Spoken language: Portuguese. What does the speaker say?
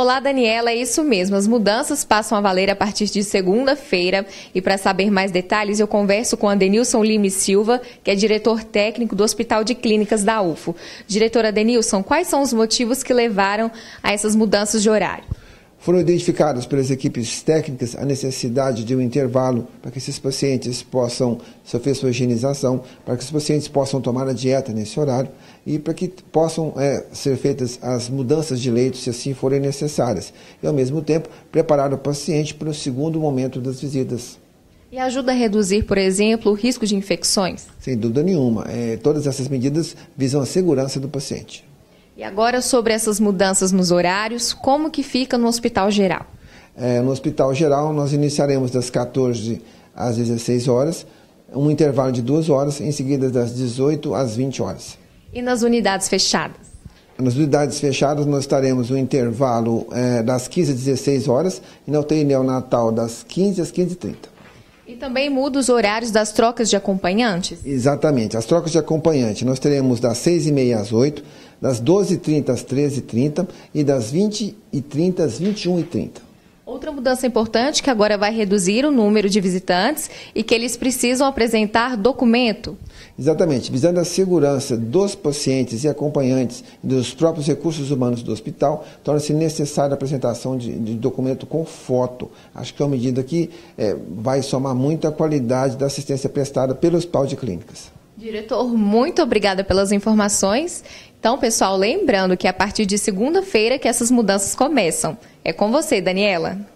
Olá, Daniela, é isso mesmo. As mudanças passam a valer a partir de segunda-feira. E para saber mais detalhes, eu converso com a Denilson Lime Silva, que é diretor técnico do Hospital de Clínicas da UFO. Diretora Denilson, quais são os motivos que levaram a essas mudanças de horário? Foram identificadas pelas equipes técnicas a necessidade de um intervalo para que esses pacientes possam sofrer sua higienização, para que os pacientes possam tomar a dieta nesse horário e para que possam é, ser feitas as mudanças de leito, se assim forem necessárias. E, ao mesmo tempo, preparar o paciente para o segundo momento das visitas. E ajuda a reduzir, por exemplo, o risco de infecções? Sem dúvida nenhuma. É, todas essas medidas visam a segurança do paciente. E agora sobre essas mudanças nos horários, como que fica no Hospital Geral? É, no Hospital Geral nós iniciaremos das 14 às 16 horas, um intervalo de duas horas, em seguida das 18 às 20 horas. E nas unidades fechadas? Nas unidades fechadas nós estaremos um intervalo é, das 15 às 16 horas e na UTI neonatal das 15 às 15h30. E também muda os horários das trocas de acompanhantes? Exatamente. As trocas de acompanhante nós teremos das 6h30 às 8 das 12h30 às 13h30 e das 20h30 às 21h30. Outra mudança importante que agora vai reduzir o número de visitantes e que eles precisam apresentar documento. Exatamente, visando a segurança dos pacientes e acompanhantes dos próprios recursos humanos do hospital, torna-se necessária a apresentação de, de, documento com foto. Acho que é uma medida que é, vai somar muito a qualidade da assistência prestada pelo hospital de clínicas. Diretor, muito obrigada pelas informações. Então, pessoal, lembrando que é a partir de segunda-feira que essas mudanças começam. É com você, Daniela.